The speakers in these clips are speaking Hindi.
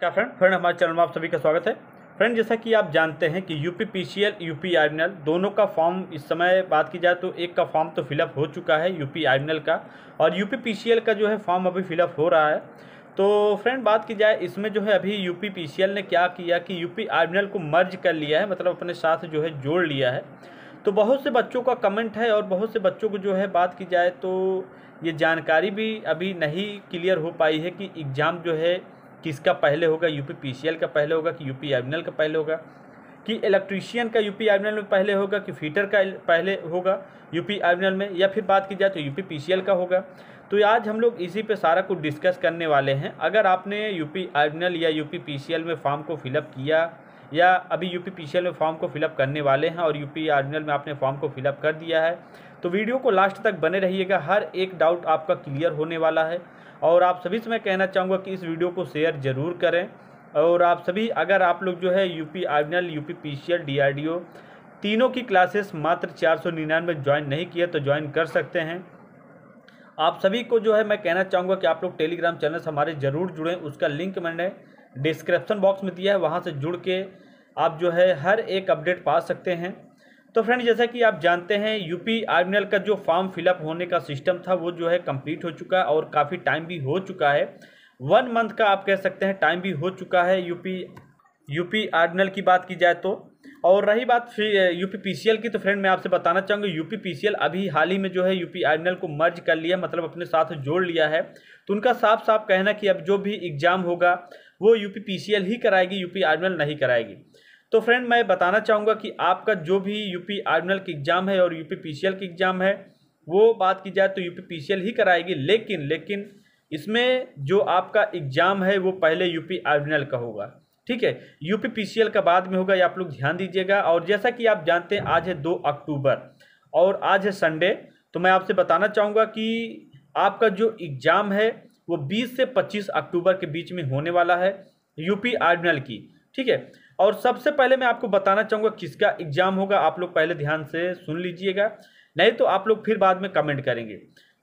क्या फ्रेंड फ्रेंड हमारे चैनल में आप सभी का स्वागत है फ्रेंड जैसा कि आप जानते हैं कि U P P C L U P आर्मिनल दोनों का फॉर्म इस समय बात की जाए तो एक का फॉर्म तो फिलअप हो चुका है यू पी आर्मिनल का और U P P C L का जो है फॉर्म अभी फिलअप हो रहा है तो फ्रेंड बात की जाए इसमें जो है अभी U P P C L ने क्या किया कि यू पी आर्मिनल को मर्ज कर लिया है मतलब अपने साथ जो है जोड़ लिया है तो बहुत से बच्चों का कमेंट है और बहुत से बच्चों को जो है बात की जाए तो ये जानकारी भी अभी नहीं क्लियर हो पाई है कि एग्ज़ाम जो है किसका पहले होगा यूपी पीसीएल का पहले होगा कि यूपी एबनल का पहले होगा कि इलेक्ट्रीशियन का यूपी एबनल में पहले होगा कि फीटर का पहले होगा यूपी एबनल में या फिर बात की जाए तो यूपी पीसीएल का होगा तो आज हम लोग इसी पे सारा कुछ डिस्कस करने वाले हैं अगर आपने यूपी एबनल या यूपी पी में फॉर्म को फिलअप किया या अभी यूपी पी में फॉर्म को फिलअप करने वाले हैं और यूपी आर्डिनल में आपने फॉर्म को फिलअप कर दिया है तो वीडियो को लास्ट तक बने रहिएगा हर एक डाउट आपका क्लियर होने वाला है और आप सभी से मैं कहना चाहूँगा कि इस वीडियो को शेयर ज़रूर करें और आप सभी अगर आप लोग जो है यूपी आर्डिनल यूपी पीसीएल डीआरडीओ तीनों की क्लासेस मात्र चार सौ निन्यानवे ज्वाइन नहीं किया तो ज्वाइन कर सकते हैं आप सभी को जो है मैं कहना चाहूँगा कि आप लोग टेलीग्राम चैनल से हमारे ज़रूर जुड़ें उसका लिंक मैंने डिस्क्रिप्सन बॉक्स में दिया है वहाँ से जुड़ के आप जो है हर एक अपडेट पा सकते हैं तो फ्रेंड जैसा कि आप जानते हैं यूपी आर्मिनल का जो फॉर्म फिलअप होने का सिस्टम था वो जो है कंप्लीट हो चुका है और काफ़ी टाइम भी हो चुका है वन मंथ का आप कह सकते हैं टाइम भी हो चुका है यूपी यूपी आर्मिनल की बात की जाए तो और रही बात यूपी पीसीएल uh, की तो फ्रेंड मैं आपसे बताना चाहूँगा यूपी पीसीएल अभी हाल ही में जो है यूपी आर्मिनल को मर्ज कर लिया मतलब अपने साथ जोड़ लिया है तो उनका साफ साफ कहना कि अब जो भी एग्ज़ाम होगा वो यूपी पीसीएल ही कराएगी यूपी आर्मिनल नहीं कराएगी तो फ्रेंड मैं बताना चाहूँगा कि आपका जो भी यूपी आर्मिनल की एग्ज़ाम है और यूपी पी की एग्ज़ाम है वो बात की जाए तो यूपी पी ही कराएगी लेकिन लेकिन इसमें जो आपका एग्ज़ाम है वो पहले यूपी आर्मिनल का होगा ठीक है यूपी पी का बाद में होगा ये आप लोग ध्यान दीजिएगा और जैसा कि आप जानते हैं आज है दो अक्टूबर और आज है संडे तो मैं आपसे बताना चाहूँगा कि आपका जो एग्ज़ाम है वो 20 से 25 अक्टूबर के बीच में होने वाला है यूपी आर्डिनल की ठीक है और सबसे पहले मैं आपको बताना चाहूँगा किसका एग्ज़ाम होगा आप लोग पहले ध्यान से सुन लीजिएगा नहीं तो आप लोग फिर बाद में कमेंट करेंगे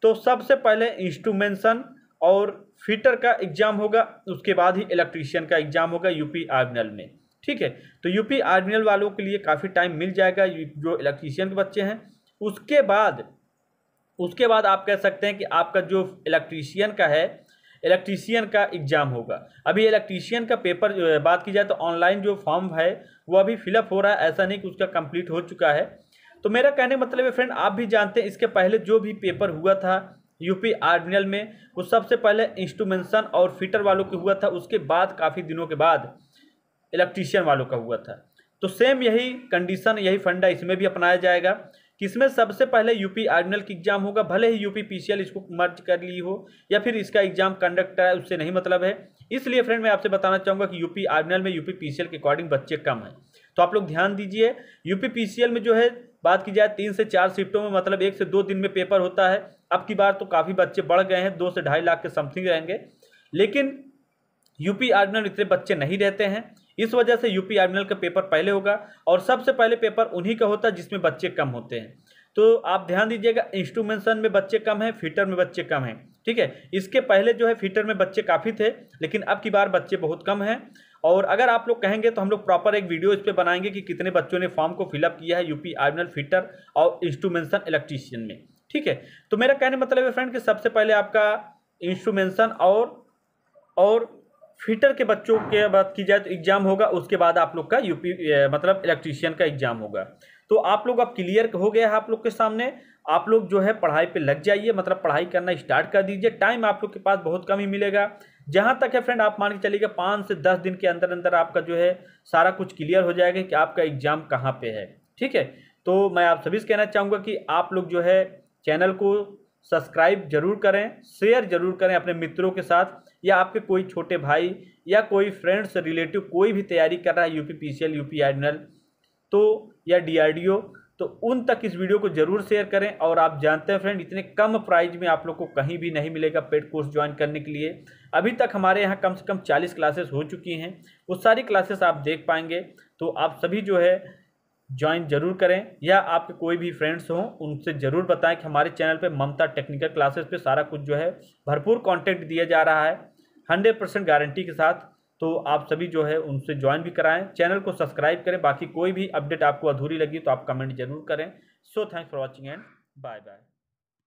तो सबसे पहले इंस्ट्रूमेंसन और फिटर का एग्ज़ाम होगा उसके बाद ही इलेक्ट्रीशियन का एग्ज़ाम होगा यूपी आर्मिनल में ठीक है तो यूपी आर्मिनल वालों के लिए काफ़ी टाइम मिल जाएगा जो इलेक्ट्रीशियन के बच्चे हैं उसके बाद उसके बाद आप कह सकते हैं कि आपका जो इलेक्ट्रीशियन का है इलेक्ट्रीशियन का एग्ज़ाम होगा अभी इलेक्ट्रीशियन का पेपर जो बात की जाए तो ऑनलाइन जो फॉर्म है वो अभी फिलअप हो रहा है ऐसा नहीं कि उसका कंप्लीट हो चुका है तो मेरा कहने मतलब है फ्रेंड आप भी जानते हैं इसके पहले जो भी पेपर हुआ था यूपी आर्डिनल में वो सबसे पहले इंस्ट्रूमेंसन और फिटर वालों के हुआ था उसके बाद काफ़ी दिनों के बाद इलेक्ट्रीशियन वालों का हुआ था तो सेम यही कंडीशन यही फंडा इसमें भी अपनाया जाएगा किसमें सबसे पहले यूपी आर्मिनल का एग्जाम होगा भले ही यूपी पीसीएल इसको मर्ज कर ली हो या फिर इसका एग्जाम कंडक्ट है उससे नहीं मतलब है इसलिए फ्रेंड मैं आपसे बताना चाहूँगा कि यूपी आर्मिनल में यूपी पीसीएल के अकॉर्डिंग बच्चे कम हैं तो आप लोग ध्यान दीजिए यूपी पीसीएल में जो है बात की जाए तीन से चार शिफ्टों में मतलब एक से दो दिन में पेपर होता है अब की बार तो काफ़ी बच्चे बढ़ गए हैं दो से ढाई लाख के समथिंग रहेंगे लेकिन यूपी आर्मिनल इतने बच्चे नहीं रहते हैं इस वजह से यूपी आर्मिनल का पेपर पहले होगा और सबसे पहले पेपर उन्हीं का होता है जिसमें बच्चे कम होते हैं तो आप ध्यान दीजिएगा इंस्ट्रूमेंसन में बच्चे कम हैं फीटर में बच्चे कम हैं ठीक है इसके पहले जो है फीटर में बच्चे काफ़ी थे लेकिन अब की बार बच्चे बहुत कम हैं और अगर आप लोग कहेंगे तो हम लोग प्रॉपर एक वीडियो इस पर बनाएंगे कि कितने बच्चों ने फॉर्म को फिलअप किया है यूपी आर्मिनल फीटर और इंस्ट्रूमेंशन इलेक्ट्रीशियन में ठीक है तो मेरा कहने मतलब है फ्रेंड कि सबसे पहले आपका इंस्ट्रूमेंशन और और फिटर के बच्चों के बात की जाए तो एग्ज़ाम होगा उसके बाद आप लोग का यूपी मतलब इलेक्ट्रीशियन का एग्ज़ाम होगा तो आप लोग अब क्लियर हो गया है आप लोग के सामने आप लोग जो है पढ़ाई पे लग जाइए मतलब पढ़ाई करना स्टार्ट कर दीजिए टाइम आप लोग के पास बहुत कम ही मिलेगा जहाँ तक है फ्रेंड आप मान के चलिएगा पाँच से दस दिन के अंदर अंदर आपका जो है सारा कुछ क्लियर हो जाएगा कि आपका एग्ज़ाम कहाँ पर है ठीक है तो मैं आप सभी से कहना चाहूँगा कि आप लोग जो है चैनल को सब्सक्राइब जरूर करें शेयर जरूर करें अपने मित्रों के साथ या आपके कोई छोटे भाई या कोई फ्रेंड्स रिलेटिव कोई भी तैयारी कर रहा है U P P C L U P तो या डी आर डी ओ तो उन तक इस वीडियो को जरूर शेयर करें और आप जानते हैं फ्रेंड इतने कम प्राइज में आप लोग को कहीं भी नहीं मिलेगा पेड कोर्स ज्वाइन करने के लिए अभी तक हमारे यहाँ कम से कम चालीस क्लासेस हो चुकी हैं वो सारी क्लासेस आप देख पाएंगे तो आप सभी जो है ज्वाइन जरूर करें या आपके कोई भी फ्रेंड्स हों उनसे ज़रूर बताएं कि हमारे चैनल पे ममता टेक्निकल क्लासेस पे सारा कुछ जो है भरपूर कंटेंट दिया जा रहा है हंड्रेड परसेंट गारंटी के साथ तो आप सभी जो है उनसे ज्वाइन भी कराएं चैनल को सब्सक्राइब करें बाकी कोई भी अपडेट आपको अधूरी लगी तो आप कमेंट जरूर करें so thanks for watching and bye bye